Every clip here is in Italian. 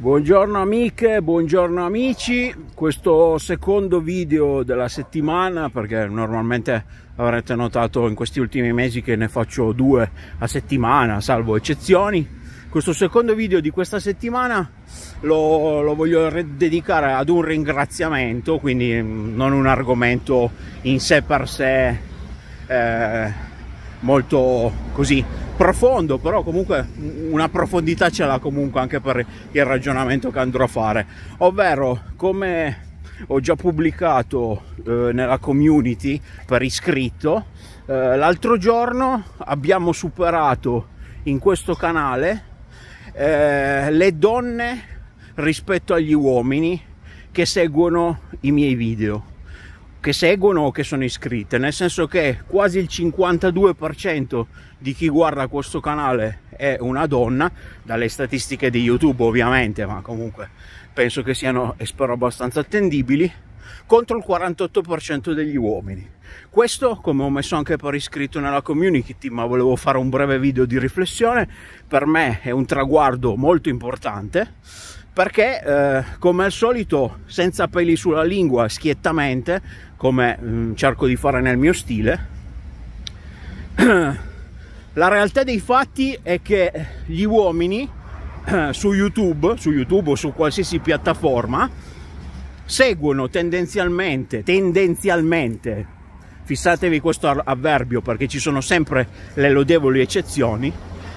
Buongiorno amiche, buongiorno amici, questo secondo video della settimana perché normalmente avrete notato in questi ultimi mesi che ne faccio due a settimana salvo eccezioni. Questo secondo video di questa settimana lo, lo voglio dedicare ad un ringraziamento, quindi mm, non un argomento in sé per sé eh, molto così profondo, però comunque una profondità ce l'ha comunque anche per il ragionamento che andrò a fare, ovvero come ho già pubblicato eh, nella community per iscritto, eh, l'altro giorno abbiamo superato in questo canale eh, le donne rispetto agli uomini che seguono i miei video che seguono o che sono iscritte, nel senso che quasi il 52% di chi guarda questo canale è una donna, dalle statistiche di YouTube ovviamente, ma comunque penso che siano e spero abbastanza attendibili, contro il 48% degli uomini. Questo, come ho messo anche per iscritto nella community, ma volevo fare un breve video di riflessione, per me è un traguardo molto importante perché eh, come al solito senza peli sulla lingua schiettamente come mh, mm, cerco di fare nel mio stile la realtà dei fatti è che gli uomini su youtube su youtube o su qualsiasi piattaforma seguono tendenzialmente tendenzialmente fissatevi questo avverbio perché ci sono sempre le lodevoli eccezioni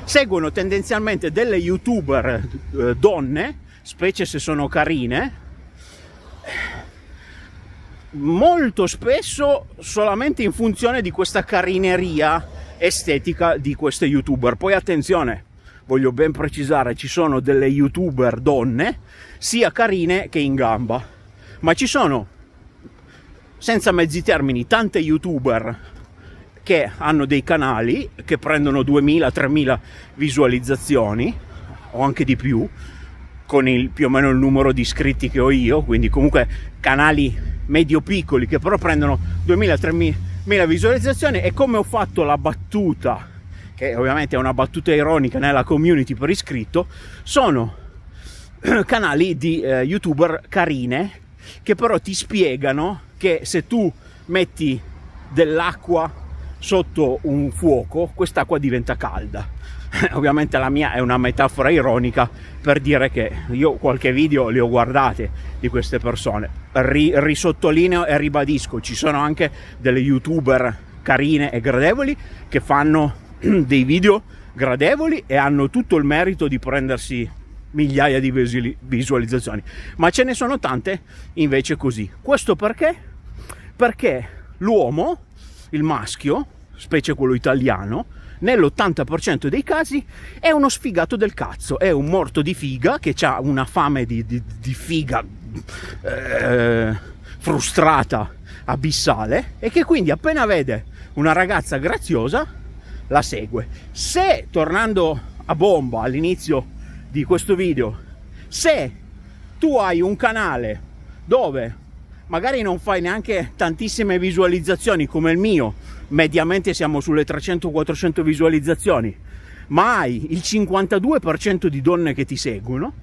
seguono tendenzialmente delle youtuber eh, donne specie se sono carine molto spesso solamente in funzione di questa carineria estetica di queste youtuber poi attenzione voglio ben precisare ci sono delle youtuber donne sia carine che in gamba ma ci sono senza mezzi termini tante youtuber che hanno dei canali che prendono 2000 3000 visualizzazioni o anche di più con il, più o meno il numero di iscritti che ho io, quindi comunque canali medio-piccoli che però prendono 2000-3000 visualizzazioni e come ho fatto la battuta, che ovviamente è una battuta ironica nella community per iscritto, sono canali di eh, youtuber carine che però ti spiegano che se tu metti dell'acqua sotto un fuoco quest'acqua diventa calda. Ovviamente la mia è una metafora ironica per dire che io qualche video li ho guardate di queste persone. Ri, risottolineo e ribadisco, ci sono anche delle youtuber carine e gradevoli che fanno dei video gradevoli e hanno tutto il merito di prendersi migliaia di visualizzazioni, ma ce ne sono tante invece così. Questo perché? Perché l'uomo il maschio, specie quello italiano, nell'80% dei casi è uno sfigato del cazzo, è un morto di figa che ha una fame di, di, di figa eh, frustrata, abissale e che quindi appena vede una ragazza graziosa la segue. Se, tornando a bomba all'inizio di questo video, se tu hai un canale dove magari non fai neanche tantissime visualizzazioni come il mio, mediamente siamo sulle 300-400 visualizzazioni, ma hai il 52% di donne che ti seguono,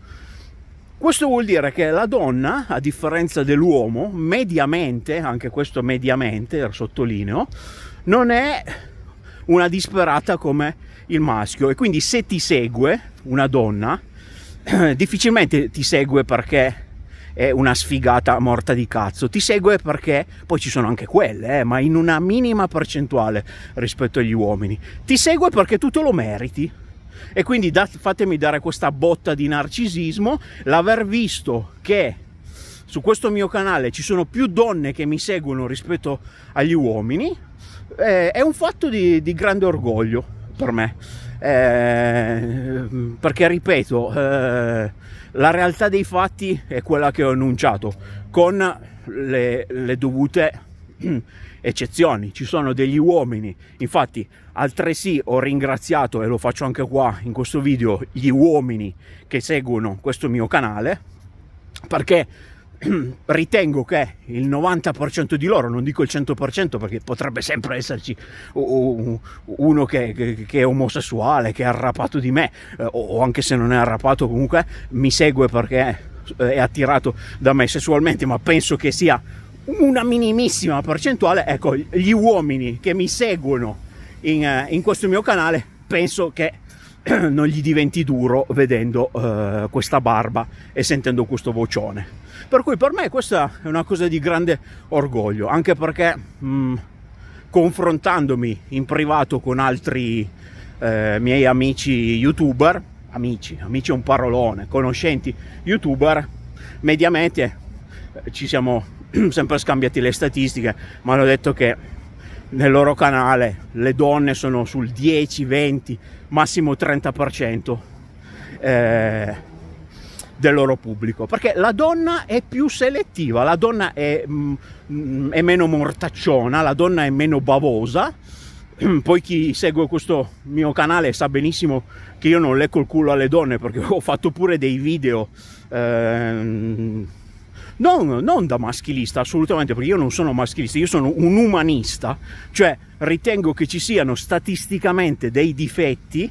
questo vuol dire che la donna, a differenza dell'uomo, mediamente, anche questo mediamente, sottolineo, non è una disperata come il maschio e quindi se ti segue una donna, difficilmente ti segue perché è una sfigata morta di cazzo. Ti segue perché poi ci sono anche quelle, eh, ma in una minima percentuale rispetto agli uomini. Ti segue perché tu te lo meriti. E quindi dat, fatemi dare questa botta di narcisismo, l'aver visto che su questo mio canale ci sono più donne che mi seguono rispetto agli uomini, eh, è un fatto di, di grande orgoglio per me eh, perché ripeto, eh, la realtà dei fatti è quella che ho annunciato, con le, le dovute eccezioni, ci sono degli uomini, infatti altresì ho ringraziato e lo faccio anche qua in questo video gli uomini che seguono questo mio canale perché ritengo che il 90% di loro, non dico il 100% perché potrebbe sempre esserci uno che, che, è omosessuale, che è arrapato di me, eh, o anche se non è arrapato comunque mi segue perché eh, è attirato da me sessualmente, ma penso che sia una minimissima percentuale, ecco, gli uomini che mi seguono in, eh, in questo mio canale, penso che non gli diventi duro vedendo eh, questa barba e sentendo questo vocione. Per cui per me questa è una cosa di grande orgoglio, anche perché mh, mm, confrontandomi in privato con altri eh, miei amici youtuber, amici, amici è un parolone, conoscenti youtuber, mediamente eh, ci siamo sempre scambiati le statistiche, ma hanno detto che nel loro canale le donne sono sul 10, 20, massimo 30% eh, del loro pubblico, perché la donna è più selettiva, la donna è, mh, mm, è meno mortacciona, la donna è meno bavosa, poi chi segue questo mio canale sa benissimo che io non lecco il culo alle donne perché ho fatto pure dei video ehm, non, non da maschilista assolutamente, perché io non sono maschilista, io sono un umanista, cioè ritengo che ci siano statisticamente dei difetti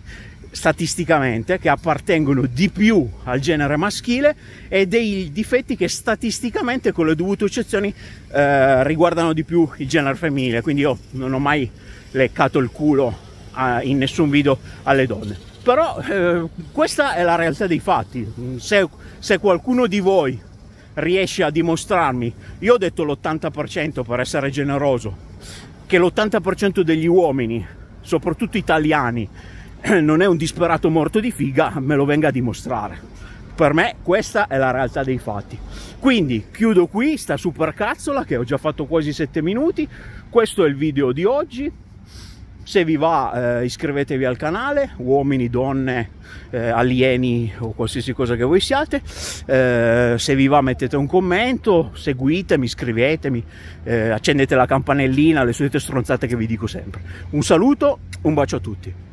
statisticamente che appartengono di più al genere maschile e dei difetti che statisticamente con le dovute eccezioni eh, riguardano di più il genere femminile quindi io non ho mai leccato il culo a, in nessun video alle donne però eh, questa è la realtà dei fatti se, se qualcuno di voi riesce a dimostrarmi, io ho detto l'80% per essere generoso, che l'80% degli uomini, soprattutto italiani, non è un disperato morto di figa, me lo venga a dimostrare. Per me questa è la realtà dei fatti. Quindi chiudo qui sta super cazzola che ho già fatto quasi 7 minuti. Questo è il video di oggi se vi va eh, iscrivetevi al canale, uomini, donne, eh, alieni o qualsiasi cosa che voi siate, eh, se vi va mettete un commento, seguitemi, iscrivetemi, eh, accendete la campanellina, le solite stronzate che vi dico sempre. Un saluto, un bacio a tutti.